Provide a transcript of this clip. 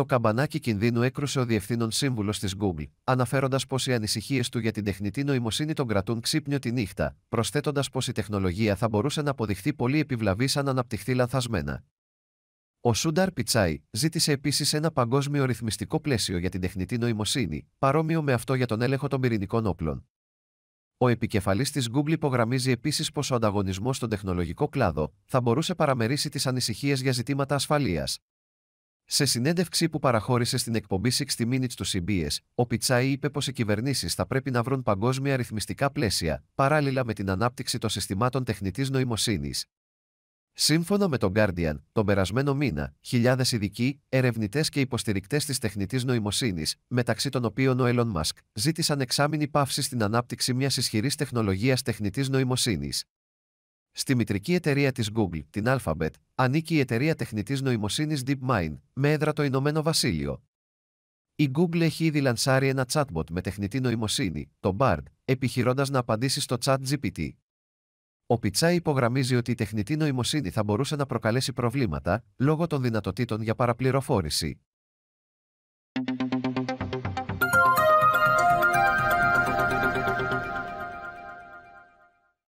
Το καμπανάκι κινδύνου έκρουσε ο διευθύνων σύμβουλος της Google, αναφέροντας πως οι ανησυχίες του για την τεχνητή νοημοσύνη τον κρατούν ξύπνιο τη νύχτα, προσθέτοντας πως η τεχνολογία θα μπορούσε να αποδειχθεί πολύ επιβλαβή αν αναπτυχθεί λανθασμένα. Ο Σούνταρ Πιτσάι ζήτησε επίσης ένα παγκόσμιο ρυθμιστικό πλαίσιο για την τεχνητή νοημοσύνη, παρόμοιο με αυτό για τον έλεγχο των πυρηνικών όπλων. Ο επικεφαλής της Google υπογραμμίζει επίσης πως ο ανταγωνισμός στον τεχνολογικό κλάδο θα μπορούσε παραμερίσει τις ανησυχίες για ζητήματα ασφαλείας, σε συνέντευξη που παραχώρησε στην εκπομπή 60 Minutes του CBS, ο Πιτσάη είπε πως οι κυβερνήσεις θα πρέπει να βρουν παγκόσμια ρυθμιστικά πλαίσια, παράλληλα με την ανάπτυξη των συστημάτων τεχνητής νοημοσύνης. Σύμφωνα με τον Guardian, τον περασμένο μήνα, χιλιάδες ειδικοί, ερευνητές και υποστηρικτές της τεχνητής νοημοσύνης, μεταξύ των οποίων ο Elon Musk, ζήτησαν εξάμηνη παύση στην ανάπτυξη μιας ισχυρής τεχνολογίας τεχνητής νοημοσύνης. Στη μητρική εταιρεία της Google, την Alphabet, ανήκει η εταιρεία τεχνητής νοημοσύνης DeepMind, με έδρα το Ηνωμένο Βασίλειο. Η Google έχει ήδη λανσάρει ένα chatbot με τεχνητή νοημοσύνη, το BARD, επιχειρώντας να απαντήσει στο chat GPT. Ο Πιτσάι υπογραμμίζει ότι η τεχνητή νοημοσύνη θα μπορούσε να προκαλέσει προβλήματα λόγω των δυνατοτήτων για παραπληροφόρηση.